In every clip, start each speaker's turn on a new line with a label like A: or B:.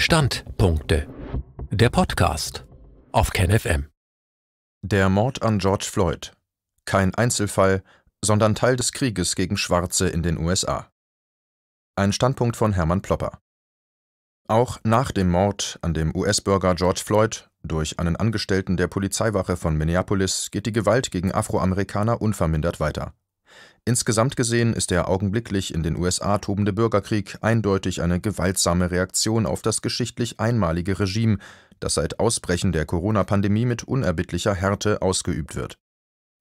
A: Standpunkte. Der Podcast auf KenFM. Der Mord an George Floyd. Kein Einzelfall, sondern Teil des Krieges gegen Schwarze in den USA. Ein Standpunkt von Hermann Plopper. Auch nach dem Mord an dem US-Bürger George Floyd durch einen Angestellten der Polizeiwache von Minneapolis geht die Gewalt gegen Afroamerikaner unvermindert weiter. Insgesamt gesehen ist der augenblicklich in den USA tobende Bürgerkrieg eindeutig eine gewaltsame Reaktion auf das geschichtlich einmalige Regime, das seit Ausbrechen der Corona-Pandemie mit unerbittlicher Härte ausgeübt wird.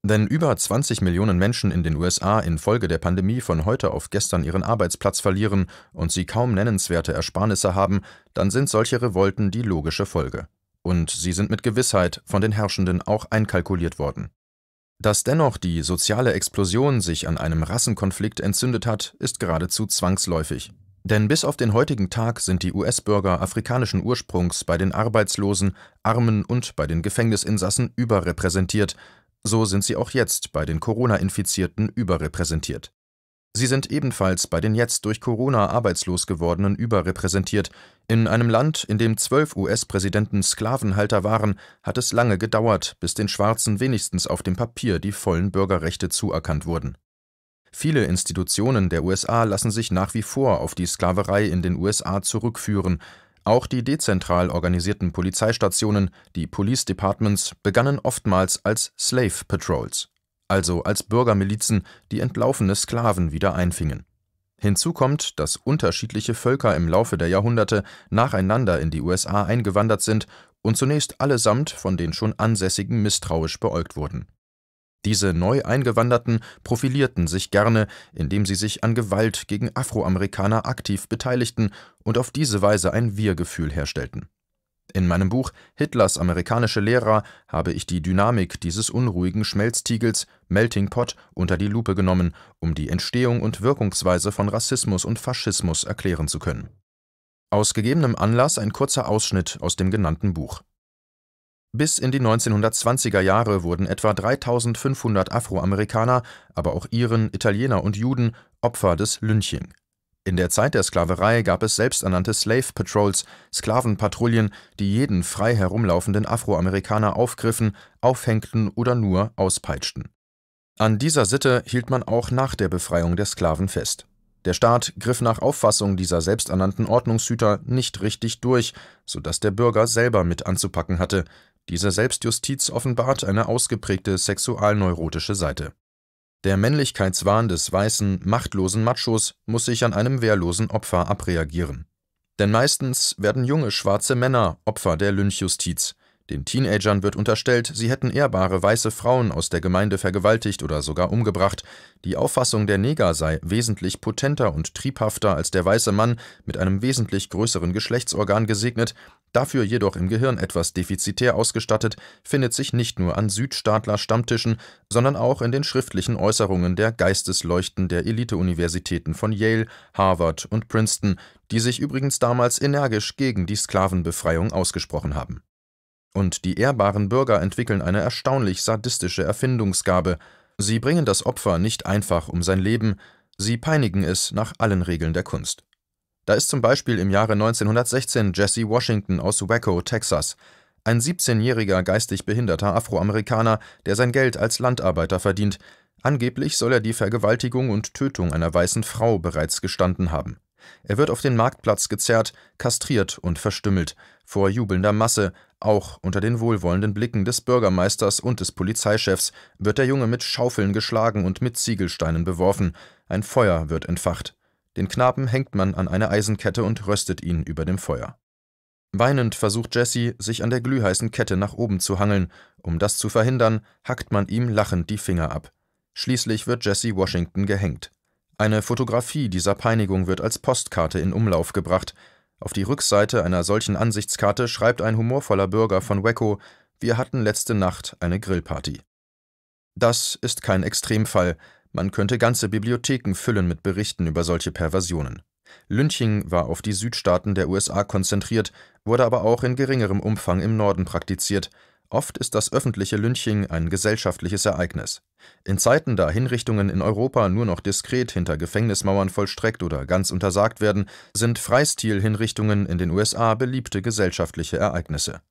A: Wenn über 20 Millionen Menschen in den USA infolge der Pandemie von heute auf gestern ihren Arbeitsplatz verlieren und sie kaum nennenswerte Ersparnisse haben, dann sind solche Revolten die logische Folge. Und sie sind mit Gewissheit von den Herrschenden auch einkalkuliert worden. Dass dennoch die soziale Explosion sich an einem Rassenkonflikt entzündet hat, ist geradezu zwangsläufig. Denn bis auf den heutigen Tag sind die US-Bürger afrikanischen Ursprungs bei den Arbeitslosen, Armen und bei den Gefängnisinsassen überrepräsentiert, so sind sie auch jetzt bei den Corona-Infizierten überrepräsentiert Sie sind ebenfalls bei den jetzt durch Corona arbeitslos gewordenen überrepräsentiert. In einem Land, in dem zwölf US-Präsidenten Sklavenhalter waren, hat es lange gedauert, bis den Schwarzen wenigstens auf dem Papier die vollen Bürgerrechte zuerkannt wurden. Viele Institutionen der USA lassen sich nach wie vor auf die Sklaverei in den USA zurückführen. Auch die dezentral organisierten Polizeistationen, die Police Departments, begannen oftmals als Slave Patrols also als Bürgermilizen, die entlaufene Sklaven wieder einfingen. Hinzu kommt, dass unterschiedliche Völker im Laufe der Jahrhunderte nacheinander in die USA eingewandert sind und zunächst allesamt von den schon Ansässigen misstrauisch beäugt wurden. Diese neu Eingewanderten profilierten sich gerne, indem sie sich an Gewalt gegen Afroamerikaner aktiv beteiligten und auf diese Weise ein Wir-Gefühl herstellten. In meinem Buch Hitlers amerikanische Lehrer habe ich die Dynamik dieses unruhigen Schmelztiegels Melting Pot unter die Lupe genommen, um die Entstehung und Wirkungsweise von Rassismus und Faschismus erklären zu können. Aus gegebenem Anlass ein kurzer Ausschnitt aus dem genannten Buch. Bis in die 1920er Jahre wurden etwa 3500 Afroamerikaner, aber auch Iren, Italiener und Juden Opfer des Lynching in der Zeit der Sklaverei gab es selbsternannte Slave Patrols, Sklavenpatrouillen, die jeden frei herumlaufenden Afroamerikaner aufgriffen, aufhängten oder nur auspeitschten. An dieser Sitte hielt man auch nach der Befreiung der Sklaven fest. Der Staat griff nach Auffassung dieser selbsternannten Ordnungshüter nicht richtig durch, so dass der Bürger selber mit anzupacken hatte. Diese Selbstjustiz offenbart eine ausgeprägte sexualneurotische Seite der Männlichkeitswahn des weißen, machtlosen Machos muss sich an einem wehrlosen Opfer abreagieren. Denn meistens werden junge schwarze Männer Opfer der Lynchjustiz den Teenagern wird unterstellt, sie hätten ehrbare weiße Frauen aus der Gemeinde vergewaltigt oder sogar umgebracht. Die Auffassung der Neger sei wesentlich potenter und triebhafter als der weiße Mann, mit einem wesentlich größeren Geschlechtsorgan gesegnet, dafür jedoch im Gehirn etwas defizitär ausgestattet, findet sich nicht nur an Südstaatler-Stammtischen, sondern auch in den schriftlichen Äußerungen der Geistesleuchten der Eliteuniversitäten von Yale, Harvard und Princeton, die sich übrigens damals energisch gegen die Sklavenbefreiung ausgesprochen haben. Und die ehrbaren Bürger entwickeln eine erstaunlich sadistische Erfindungsgabe. Sie bringen das Opfer nicht einfach um sein Leben, sie peinigen es nach allen Regeln der Kunst. Da ist zum Beispiel im Jahre 1916 Jesse Washington aus Waco, Texas, ein 17-jähriger geistig behinderter Afroamerikaner, der sein Geld als Landarbeiter verdient. Angeblich soll er die Vergewaltigung und Tötung einer weißen Frau bereits gestanden haben. Er wird auf den Marktplatz gezerrt, kastriert und verstümmelt, vor jubelnder Masse, auch unter den wohlwollenden Blicken des Bürgermeisters und des Polizeichefs wird der Junge mit Schaufeln geschlagen und mit Ziegelsteinen beworfen, ein Feuer wird entfacht. Den Knaben hängt man an eine Eisenkette und röstet ihn über dem Feuer. Weinend versucht Jesse, sich an der glühheißen Kette nach oben zu hangeln. Um das zu verhindern, hackt man ihm lachend die Finger ab. Schließlich wird Jesse Washington gehängt. Eine Fotografie dieser Peinigung wird als Postkarte in Umlauf gebracht. Auf die Rückseite einer solchen Ansichtskarte schreibt ein humorvoller Bürger von Wecko, wir hatten letzte Nacht eine Grillparty. Das ist kein Extremfall. Man könnte ganze Bibliotheken füllen mit Berichten über solche Perversionen. Lynching war auf die Südstaaten der USA konzentriert, wurde aber auch in geringerem Umfang im Norden praktiziert – Oft ist das öffentliche Lynching ein gesellschaftliches Ereignis. In Zeiten, da Hinrichtungen in Europa nur noch diskret hinter Gefängnismauern vollstreckt oder ganz untersagt werden, sind Freistil-Hinrichtungen in den USA beliebte gesellschaftliche Ereignisse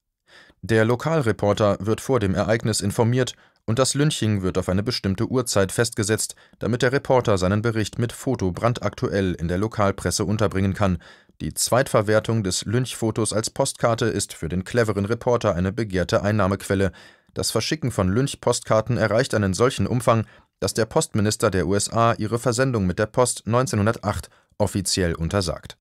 A: der Lokalreporter wird vor dem Ereignis informiert und das Lynching wird auf eine bestimmte Uhrzeit festgesetzt, damit der Reporter seinen Bericht mit Foto brandaktuell in der Lokalpresse unterbringen kann. Die Zweitverwertung des Lynchfotos als Postkarte ist für den cleveren Reporter eine begehrte Einnahmequelle. Das Verschicken von Lynch-Postkarten erreicht einen solchen Umfang, dass der Postminister der USA ihre Versendung mit der Post 1908 offiziell untersagt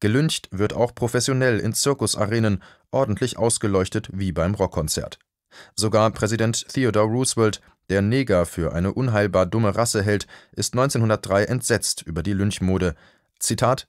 A: Gelüncht wird auch professionell in Zirkusarenen, ordentlich ausgeleuchtet wie beim Rockkonzert. Sogar Präsident Theodore Roosevelt, der Neger für eine unheilbar dumme Rasse hält, ist 1903 entsetzt über die Lynchmode. Zitat: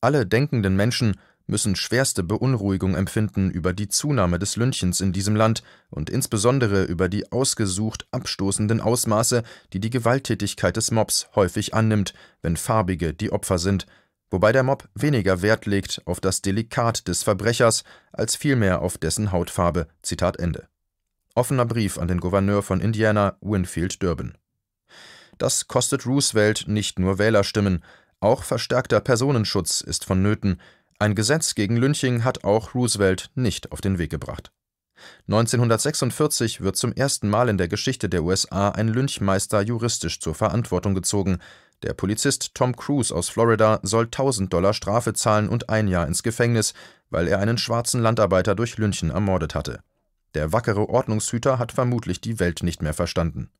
A: Alle denkenden Menschen müssen schwerste Beunruhigung empfinden über die Zunahme des Lynchens in diesem Land und insbesondere über die ausgesucht abstoßenden Ausmaße, die die Gewalttätigkeit des Mobs häufig annimmt, wenn Farbige die Opfer sind wobei der Mob weniger Wert legt auf das Delikat des Verbrechers als vielmehr auf dessen Hautfarbe. Zitat Ende. Offener Brief an den Gouverneur von Indiana, Winfield Durbin. Das kostet Roosevelt nicht nur Wählerstimmen, auch verstärkter Personenschutz ist vonnöten. Ein Gesetz gegen Lynching hat auch Roosevelt nicht auf den Weg gebracht. 1946 wird zum ersten Mal in der Geschichte der USA ein Lynchmeister juristisch zur Verantwortung gezogen, der Polizist Tom Cruise aus Florida soll 1000 Dollar Strafe zahlen und ein Jahr ins Gefängnis, weil er einen schwarzen Landarbeiter durch Lünchen ermordet hatte. Der wackere Ordnungshüter hat vermutlich die Welt nicht mehr verstanden.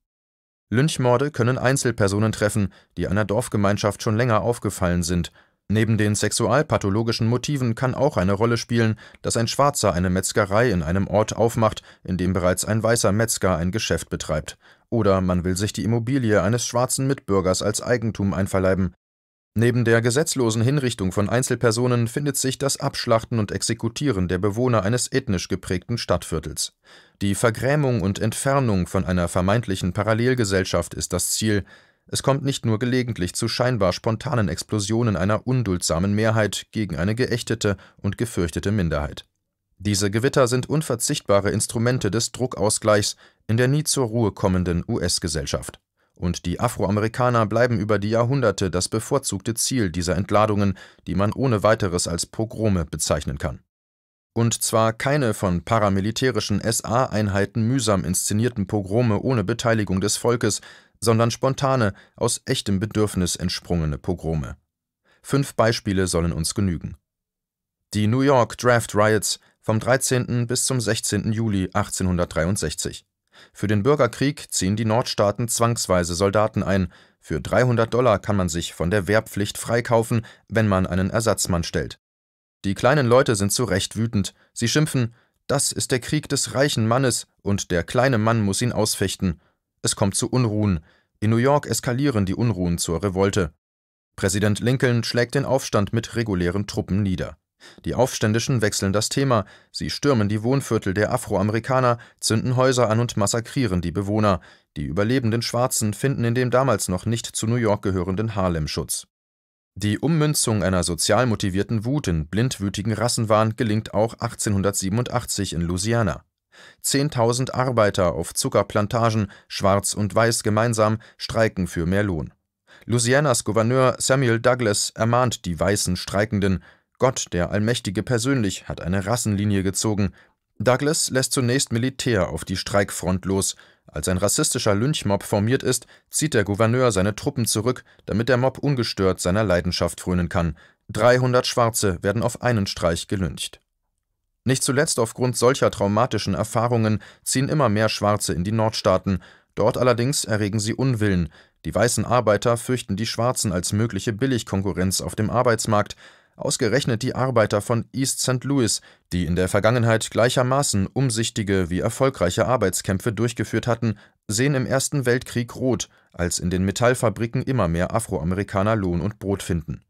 A: Lynchmorde können Einzelpersonen treffen, die einer Dorfgemeinschaft schon länger aufgefallen sind. Neben den sexualpathologischen Motiven kann auch eine Rolle spielen, dass ein Schwarzer eine Metzgerei in einem Ort aufmacht, in dem bereits ein weißer Metzger ein Geschäft betreibt oder man will sich die Immobilie eines schwarzen Mitbürgers als Eigentum einverleiben. Neben der gesetzlosen Hinrichtung von Einzelpersonen findet sich das Abschlachten und Exekutieren der Bewohner eines ethnisch geprägten Stadtviertels. Die Vergrämung und Entfernung von einer vermeintlichen Parallelgesellschaft ist das Ziel, es kommt nicht nur gelegentlich zu scheinbar spontanen Explosionen einer unduldsamen Mehrheit gegen eine geächtete und gefürchtete Minderheit. Diese Gewitter sind unverzichtbare Instrumente des Druckausgleichs, in der nie zur Ruhe kommenden US-Gesellschaft. Und die Afroamerikaner bleiben über die Jahrhunderte das bevorzugte Ziel dieser Entladungen, die man ohne weiteres als Pogrome bezeichnen kann. Und zwar keine von paramilitärischen SA-Einheiten mühsam inszenierten Pogrome ohne Beteiligung des Volkes, sondern spontane, aus echtem Bedürfnis entsprungene Pogrome. Fünf Beispiele sollen uns genügen. Die New York Draft Riots vom 13. bis zum 16. Juli 1863. Für den Bürgerkrieg ziehen die Nordstaaten zwangsweise Soldaten ein. Für 300 Dollar kann man sich von der Wehrpflicht freikaufen, wenn man einen Ersatzmann stellt. Die kleinen Leute sind zu Recht wütend. Sie schimpfen, das ist der Krieg des reichen Mannes und der kleine Mann muss ihn ausfechten. Es kommt zu Unruhen. In New York eskalieren die Unruhen zur Revolte. Präsident Lincoln schlägt den Aufstand mit regulären Truppen nieder. Die Aufständischen wechseln das Thema, sie stürmen die Wohnviertel der Afroamerikaner, zünden Häuser an und massakrieren die Bewohner. Die überlebenden Schwarzen finden in dem damals noch nicht zu New York gehörenden Harlem Schutz. Die Ummünzung einer sozial motivierten Wut in blindwütigen Rassenwahn gelingt auch 1887 in Louisiana. Zehntausend Arbeiter auf Zuckerplantagen, schwarz und weiß gemeinsam, streiken für mehr Lohn. Louisianas Gouverneur Samuel Douglas ermahnt die weißen Streikenden, Gott, der Allmächtige persönlich, hat eine Rassenlinie gezogen. Douglas lässt zunächst Militär auf die Streikfront los. Als ein rassistischer Lynchmob formiert ist, zieht der Gouverneur seine Truppen zurück, damit der Mob ungestört seiner Leidenschaft frönen kann. 300 Schwarze werden auf einen Streich gelyncht. Nicht zuletzt aufgrund solcher traumatischen Erfahrungen ziehen immer mehr Schwarze in die Nordstaaten. Dort allerdings erregen sie Unwillen. Die weißen Arbeiter fürchten die Schwarzen als mögliche Billigkonkurrenz auf dem Arbeitsmarkt. Ausgerechnet die Arbeiter von East St. Louis, die in der Vergangenheit gleichermaßen umsichtige wie erfolgreiche Arbeitskämpfe durchgeführt hatten, sehen im Ersten Weltkrieg rot, als in den Metallfabriken immer mehr Afroamerikaner Lohn und Brot finden.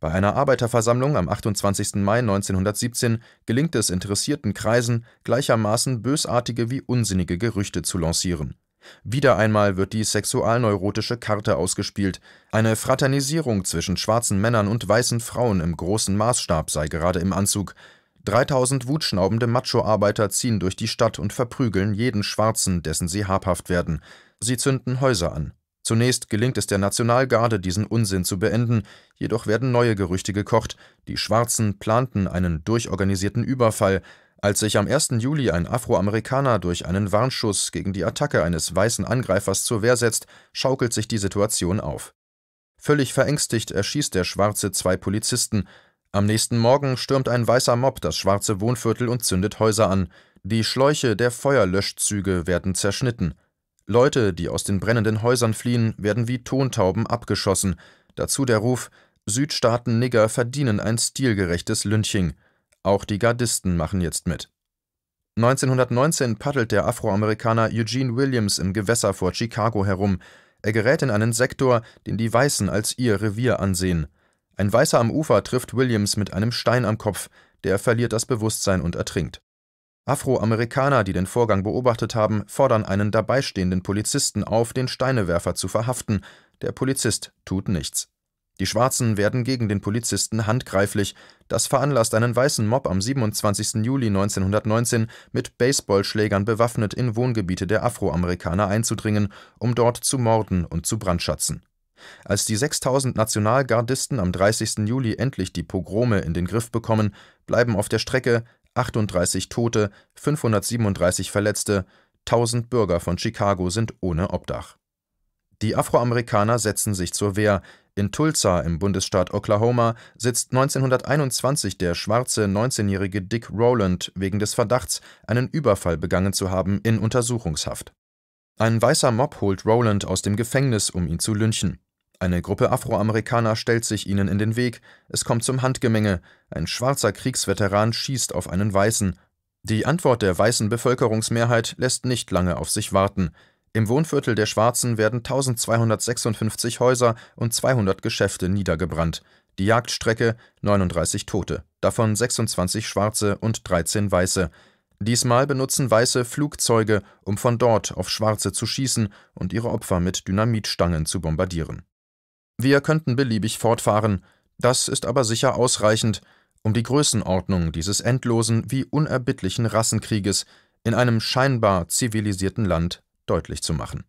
A: Bei einer Arbeiterversammlung am 28. Mai 1917 gelingt es interessierten Kreisen, gleichermaßen bösartige wie unsinnige Gerüchte zu lancieren. Wieder einmal wird die sexualneurotische Karte ausgespielt, eine Fraternisierung zwischen schwarzen Männern und weißen Frauen im großen Maßstab sei gerade im Anzug. 3000 wutschnaubende Macho-Arbeiter ziehen durch die Stadt und verprügeln jeden Schwarzen, dessen sie habhaft werden. Sie zünden Häuser an. Zunächst gelingt es der Nationalgarde, diesen Unsinn zu beenden, jedoch werden neue Gerüchte gekocht. Die Schwarzen planten einen durchorganisierten Überfall, als sich am 1. Juli ein Afroamerikaner durch einen Warnschuss gegen die Attacke eines weißen Angreifers zur Wehr setzt, schaukelt sich die Situation auf. Völlig verängstigt erschießt der Schwarze zwei Polizisten. Am nächsten Morgen stürmt ein weißer Mob das schwarze Wohnviertel und zündet Häuser an. Die Schläuche der Feuerlöschzüge werden zerschnitten. Leute, die aus den brennenden Häusern fliehen, werden wie Tontauben abgeschossen. Dazu der Ruf: Südstaaten-Nigger verdienen ein stilgerechtes Lynching. Auch die Gardisten machen jetzt mit. 1919 paddelt der Afroamerikaner Eugene Williams im Gewässer vor Chicago herum. Er gerät in einen Sektor, den die Weißen als ihr Revier ansehen. Ein Weißer am Ufer trifft Williams mit einem Stein am Kopf, der verliert das Bewusstsein und ertrinkt. Afroamerikaner, die den Vorgang beobachtet haben, fordern einen dabeistehenden Polizisten auf, den Steinewerfer zu verhaften. Der Polizist tut nichts. Die Schwarzen werden gegen den Polizisten handgreiflich, das veranlasst einen weißen Mob am 27. Juli 1919 mit Baseballschlägern bewaffnet in Wohngebiete der Afroamerikaner einzudringen, um dort zu morden und zu brandschatzen. Als die 6000 Nationalgardisten am 30. Juli endlich die Pogrome in den Griff bekommen, bleiben auf der Strecke 38 Tote, 537 Verletzte, 1000 Bürger von Chicago sind ohne Obdach. Die Afroamerikaner setzen sich zur Wehr, in Tulsa im Bundesstaat Oklahoma sitzt 1921 der schwarze 19-jährige Dick Rowland wegen des Verdachts, einen Überfall begangen zu haben, in Untersuchungshaft. Ein weißer Mob holt Rowland aus dem Gefängnis, um ihn zu lynchen. Eine Gruppe Afroamerikaner stellt sich ihnen in den Weg, es kommt zum Handgemenge, ein schwarzer Kriegsveteran schießt auf einen Weißen. Die Antwort der weißen Bevölkerungsmehrheit lässt nicht lange auf sich warten. Im Wohnviertel der Schwarzen werden 1256 Häuser und 200 Geschäfte niedergebrannt. Die Jagdstrecke 39 Tote, davon 26 Schwarze und 13 Weiße. Diesmal benutzen Weiße Flugzeuge, um von dort auf Schwarze zu schießen und ihre Opfer mit Dynamitstangen zu bombardieren. Wir könnten beliebig fortfahren, das ist aber sicher ausreichend, um die Größenordnung dieses endlosen wie unerbittlichen Rassenkrieges in einem scheinbar zivilisierten Land deutlich zu machen.